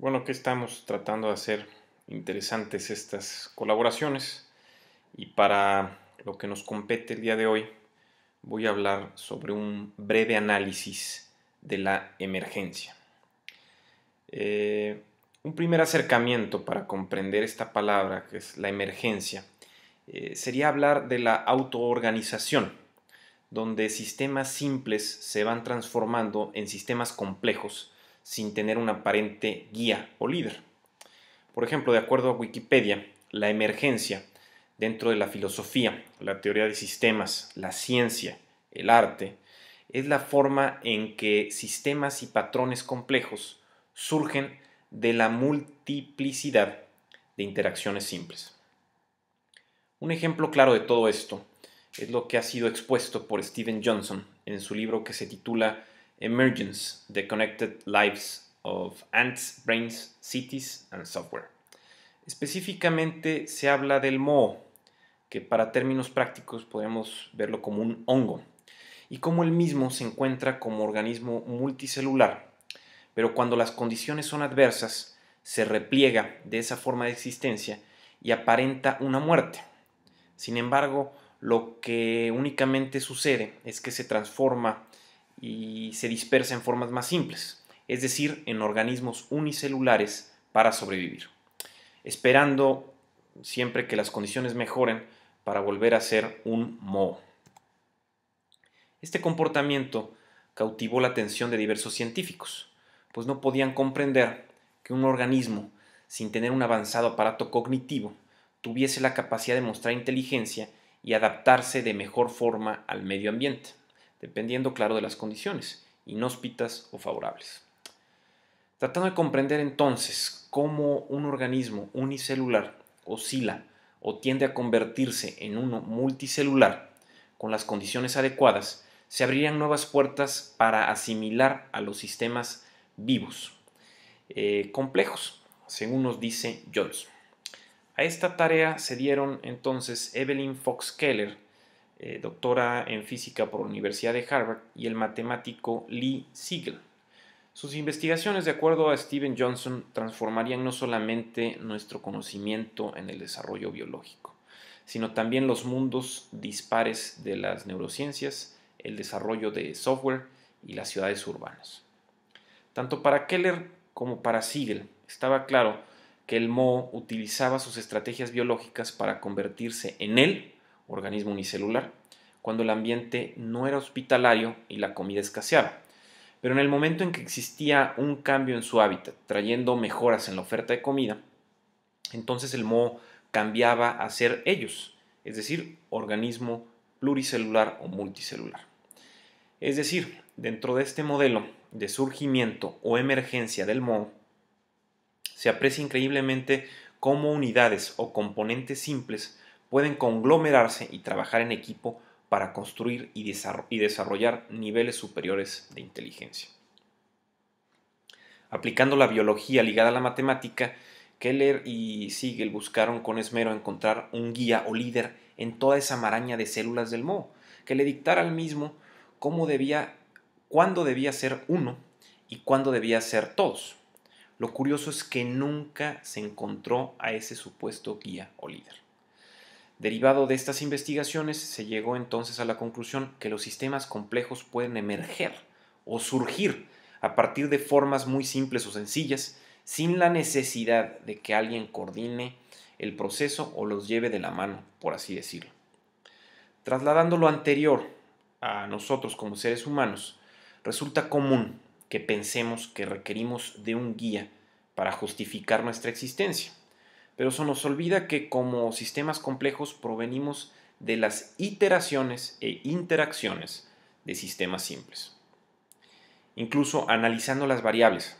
Bueno, que estamos tratando de hacer interesantes estas colaboraciones y para lo que nos compete el día de hoy voy a hablar sobre un breve análisis de la emergencia. Eh, un primer acercamiento para comprender esta palabra que es la emergencia eh, sería hablar de la autoorganización, donde sistemas simples se van transformando en sistemas complejos sin tener un aparente guía o líder. Por ejemplo, de acuerdo a Wikipedia, la emergencia dentro de la filosofía, la teoría de sistemas, la ciencia, el arte, es la forma en que sistemas y patrones complejos surgen de la multiplicidad de interacciones simples. Un ejemplo claro de todo esto es lo que ha sido expuesto por Steven Johnson en su libro que se titula Emergence, The Connected Lives of Ants, Brains, Cities and Software. Específicamente se habla del moho, que para términos prácticos podemos verlo como un hongo, y cómo el mismo se encuentra como organismo multicelular, pero cuando las condiciones son adversas, se repliega de esa forma de existencia y aparenta una muerte. Sin embargo, lo que únicamente sucede es que se transforma y se dispersa en formas más simples, es decir, en organismos unicelulares para sobrevivir, esperando siempre que las condiciones mejoren para volver a ser un moho. Este comportamiento cautivó la atención de diversos científicos, pues no podían comprender que un organismo, sin tener un avanzado aparato cognitivo, tuviese la capacidad de mostrar inteligencia y adaptarse de mejor forma al medio ambiente dependiendo, claro, de las condiciones, inhóspitas o favorables. Tratando de comprender entonces cómo un organismo unicelular oscila o tiende a convertirse en uno multicelular con las condiciones adecuadas, se abrirían nuevas puertas para asimilar a los sistemas vivos, eh, complejos, según nos dice Jones. A esta tarea se dieron entonces Evelyn Fox Keller, eh, doctora en física por la Universidad de Harvard, y el matemático Lee Siegel. Sus investigaciones, de acuerdo a Steven Johnson, transformarían no solamente nuestro conocimiento en el desarrollo biológico, sino también los mundos dispares de las neurociencias, el desarrollo de software y las ciudades urbanas. Tanto para Keller como para Siegel estaba claro que el Mo utilizaba sus estrategias biológicas para convertirse en él organismo unicelular, cuando el ambiente no era hospitalario y la comida escaseaba. Pero en el momento en que existía un cambio en su hábitat, trayendo mejoras en la oferta de comida, entonces el moho cambiaba a ser ellos, es decir, organismo pluricelular o multicelular. Es decir, dentro de este modelo de surgimiento o emergencia del moho, se aprecia increíblemente cómo unidades o componentes simples pueden conglomerarse y trabajar en equipo para construir y desarrollar niveles superiores de inteligencia. Aplicando la biología ligada a la matemática, Keller y Siegel buscaron con esmero encontrar un guía o líder en toda esa maraña de células del moho, que le dictara al mismo cómo debía, cuándo debía ser uno y cuándo debía ser todos. Lo curioso es que nunca se encontró a ese supuesto guía o líder. Derivado de estas investigaciones, se llegó entonces a la conclusión que los sistemas complejos pueden emerger o surgir a partir de formas muy simples o sencillas, sin la necesidad de que alguien coordine el proceso o los lleve de la mano, por así decirlo. Trasladando lo anterior a nosotros como seres humanos, resulta común que pensemos que requerimos de un guía para justificar nuestra existencia pero eso nos olvida que como sistemas complejos provenimos de las iteraciones e interacciones de sistemas simples. Incluso analizando las variables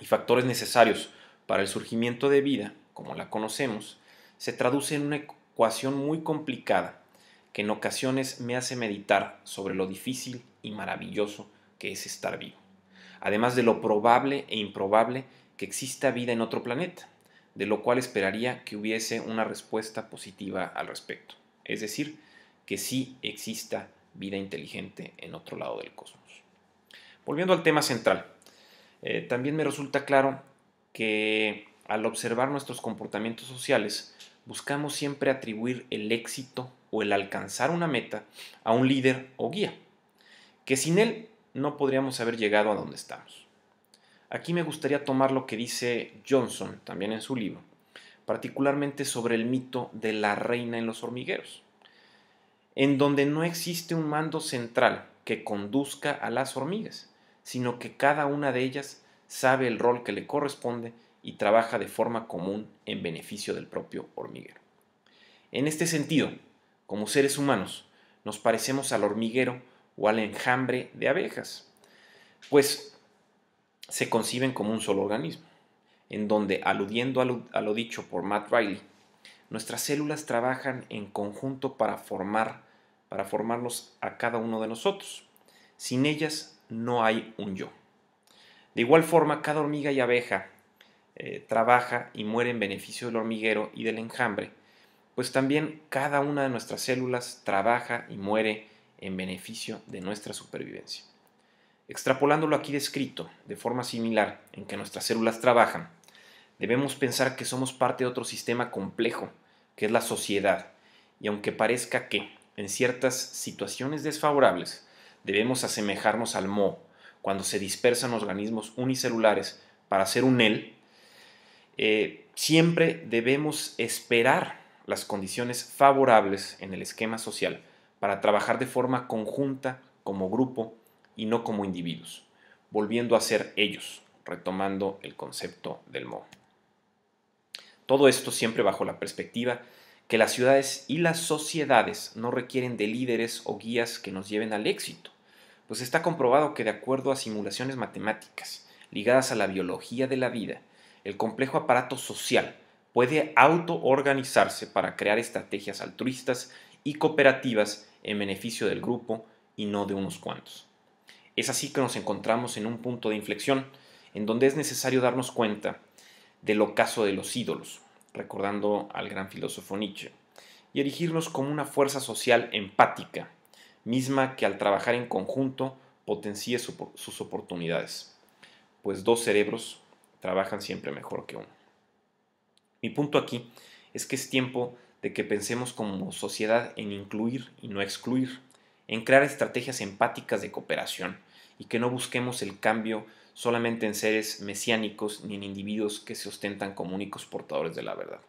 y factores necesarios para el surgimiento de vida, como la conocemos, se traduce en una ecuación muy complicada que en ocasiones me hace meditar sobre lo difícil y maravilloso que es estar vivo, además de lo probable e improbable que exista vida en otro planeta de lo cual esperaría que hubiese una respuesta positiva al respecto. Es decir, que sí exista vida inteligente en otro lado del cosmos. Volviendo al tema central, eh, también me resulta claro que al observar nuestros comportamientos sociales, buscamos siempre atribuir el éxito o el alcanzar una meta a un líder o guía, que sin él no podríamos haber llegado a donde estamos. Aquí me gustaría tomar lo que dice Johnson, también en su libro, particularmente sobre el mito de la reina en los hormigueros, en donde no existe un mando central que conduzca a las hormigas, sino que cada una de ellas sabe el rol que le corresponde y trabaja de forma común en beneficio del propio hormiguero. En este sentido, como seres humanos, nos parecemos al hormiguero o al enjambre de abejas, pues se conciben como un solo organismo, en donde, aludiendo a lo, dicho por Matt Riley, nuestras células trabajan en conjunto para formar para formarnos a cada uno de nosotros. Sin ellas no hay un yo. De igual forma, cada hormiga y abeja eh, trabaja y muere en beneficio del hormiguero y del enjambre, pues también cada una de nuestras células trabaja y muere en beneficio de nuestra supervivencia. Extrapolándolo aquí descrito, de forma similar, en que nuestras células trabajan, debemos pensar que somos parte de otro sistema complejo, que es la sociedad, y aunque parezca que, en ciertas situaciones desfavorables, debemos asemejarnos al Mo, cuando se dispersan organismos unicelulares para hacer un él, eh, siempre debemos esperar las condiciones favorables en el esquema social para trabajar de forma conjunta como grupo y no como individuos, volviendo a ser ellos, retomando el concepto del Mo. Todo esto siempre bajo la perspectiva que las ciudades y las sociedades no requieren de líderes o guías que nos lleven al éxito, pues está comprobado que de acuerdo a simulaciones matemáticas ligadas a la biología de la vida, el complejo aparato social puede autoorganizarse para crear estrategias altruistas y cooperativas en beneficio del grupo y no de unos cuantos. Es así que nos encontramos en un punto de inflexión en donde es necesario darnos cuenta del ocaso de los ídolos, recordando al gran filósofo Nietzsche, y erigirnos como una fuerza social empática, misma que al trabajar en conjunto potencie sus oportunidades, pues dos cerebros trabajan siempre mejor que uno. Mi punto aquí es que es tiempo de que pensemos como sociedad en incluir y no excluir, en crear estrategias empáticas de cooperación, y que no busquemos el cambio solamente en seres mesiánicos ni en individuos que se ostentan como únicos portadores de la verdad.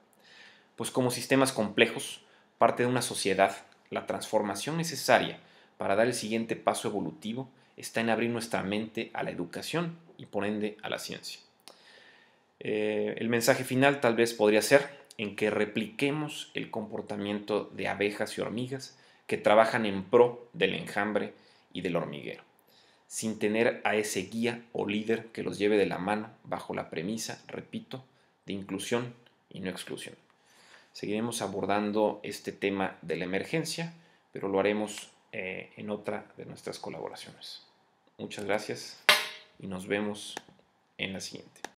Pues como sistemas complejos, parte de una sociedad, la transformación necesaria para dar el siguiente paso evolutivo está en abrir nuestra mente a la educación y por ende a la ciencia. Eh, el mensaje final tal vez podría ser en que repliquemos el comportamiento de abejas y hormigas que trabajan en pro del enjambre y del hormiguero sin tener a ese guía o líder que los lleve de la mano bajo la premisa, repito, de inclusión y no exclusión. Seguiremos abordando este tema de la emergencia, pero lo haremos eh, en otra de nuestras colaboraciones. Muchas gracias y nos vemos en la siguiente.